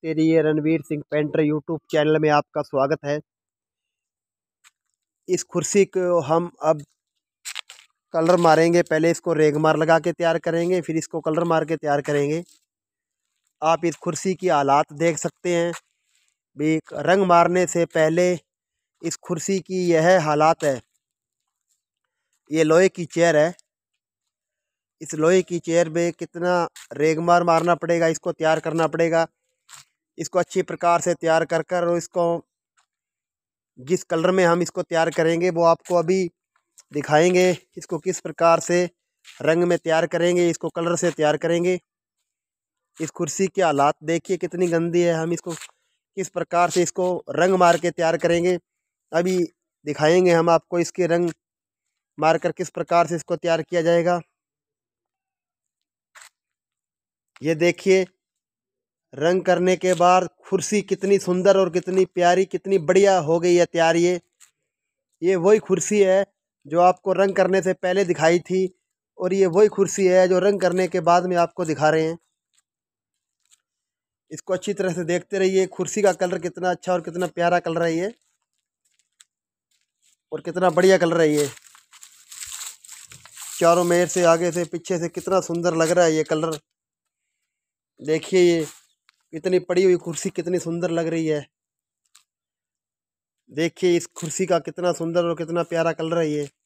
सकते रहिए Ranveer Singh painter YouTube channel में आपका स्वागत है इस कुर्सी को हम अब कलर मारेंगे पहले इसको रेग मार लगा के तैयार करेंगे फिर इसको कलर मार के तैयार करेंगे आप इस कुर्सी की हालात देख सकते हैं भी रंग मारने से पहले इस कुर्सी की यह हालात है ये लोहे की चेयर है इस लोहे की चेयर में कितना रेगमार मारना पड़ेगा इसको तैयार करना पड़ेगा इसको अच्छी प्रकार से तैयार कर कर और इसको जिस कलर में हम इसको तैयार करेंगे वो आपको अभी दिखाएंगे इसको किस प्रकार से रंग में तैयार करेंगे इसको कलर से तैयार करेंगे इस कुर्सी के हालात देखिए कितनी गंदी है हम इसको किस प्रकार से इसको रंग मार के तैयार करेंगे अभी दिखाएंगे हम आपको इसके रंग मारकर किस प्रकार से इसको तैयार किया जाएगा ये देखिए रंग करने के बाद कुर्सी कितनी सुंदर और कितनी प्यारी कितनी बढ़िया हो गई है तैयार ये ये वही कुर्सी है जो आपको रंग करने से पहले दिखाई थी और ये वही कुर्सी है जो रंग करने के बाद में आपको दिखा रहे हैं इसको अच्छी तरह से देखते रहिए कुर्सी का कलर कितना अच्छा और कितना प्यारा कलर है ये और कितना बढ़िया कलर है ये चारों मेर से आगे से पीछे से कितना सुंदर लग रहा है ये कलर देखिए ये इतनी पड़ी हुई कुर्सी कितनी सुंदर लग रही है देखिए इस कुर्सी का कितना सुंदर और कितना प्यारा कलर है ये